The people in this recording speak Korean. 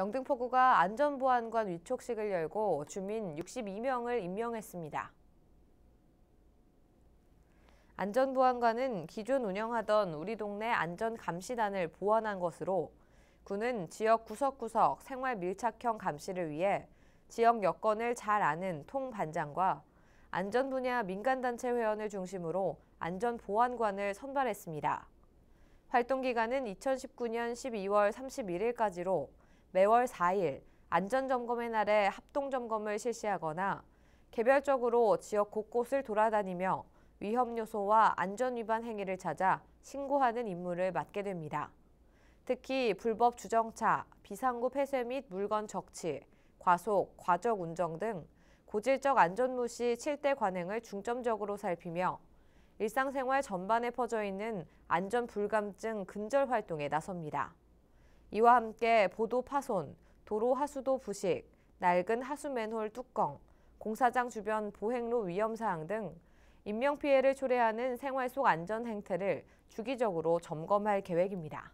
영등포구가 안전보안관 위촉식을 열고 주민 62명을 임명했습니다. 안전보안관은 기존 운영하던 우리 동네 안전감시단을 보완한 것으로 군은 지역 구석구석 생활 밀착형 감시를 위해 지역 여건을 잘 아는 통반장과 안전 분야 민간단체 회원을 중심으로 안전보안관을 선발했습니다. 활동 기간은 2019년 12월 31일까지로 매월 4일 안전점검의 날에 합동점검을 실시하거나 개별적으로 지역 곳곳을 돌아다니며 위험 요소와 안전 위반 행위를 찾아 신고하는 임무를 맡게 됩니다. 특히 불법 주정차, 비상구 폐쇄 및 물건 적치, 과속, 과적 운전 등 고질적 안전무시 7대 관행을 중점적으로 살피며 일상생활 전반에 퍼져 있는 안전 불감증 근절 활동에 나섭니다. 이와 함께 보도 파손, 도로 하수도 부식, 낡은 하수맨홀 뚜껑, 공사장 주변 보행로 위험사항 등 인명피해를 초래하는 생활 속 안전 행태를 주기적으로 점검할 계획입니다.